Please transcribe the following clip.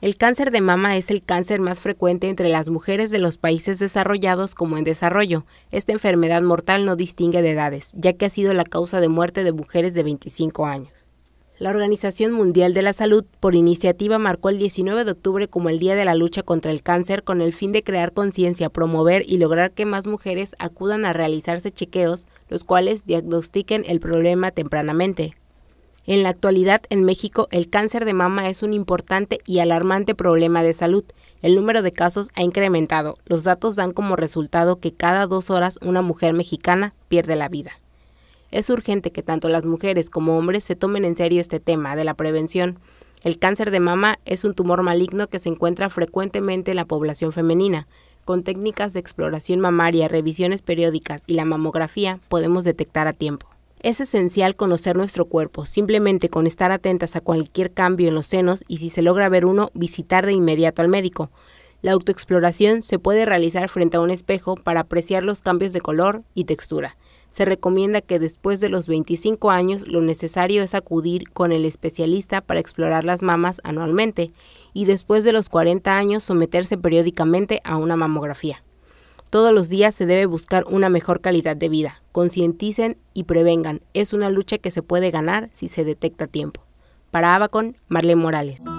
El cáncer de mama es el cáncer más frecuente entre las mujeres de los países desarrollados como en desarrollo. Esta enfermedad mortal no distingue de edades, ya que ha sido la causa de muerte de mujeres de 25 años. La Organización Mundial de la Salud, por iniciativa, marcó el 19 de octubre como el Día de la Lucha contra el Cáncer con el fin de crear conciencia, promover y lograr que más mujeres acudan a realizarse chequeos, los cuales diagnostiquen el problema tempranamente. En la actualidad, en México, el cáncer de mama es un importante y alarmante problema de salud. El número de casos ha incrementado. Los datos dan como resultado que cada dos horas una mujer mexicana pierde la vida. Es urgente que tanto las mujeres como hombres se tomen en serio este tema de la prevención. El cáncer de mama es un tumor maligno que se encuentra frecuentemente en la población femenina. Con técnicas de exploración mamaria, revisiones periódicas y la mamografía podemos detectar a tiempo. Es esencial conocer nuestro cuerpo, simplemente con estar atentas a cualquier cambio en los senos y si se logra ver uno, visitar de inmediato al médico. La autoexploración se puede realizar frente a un espejo para apreciar los cambios de color y textura. Se recomienda que después de los 25 años lo necesario es acudir con el especialista para explorar las mamas anualmente y después de los 40 años someterse periódicamente a una mamografía. Todos los días se debe buscar una mejor calidad de vida. Concienticen y prevengan. Es una lucha que se puede ganar si se detecta a tiempo. Para con Marlene Morales.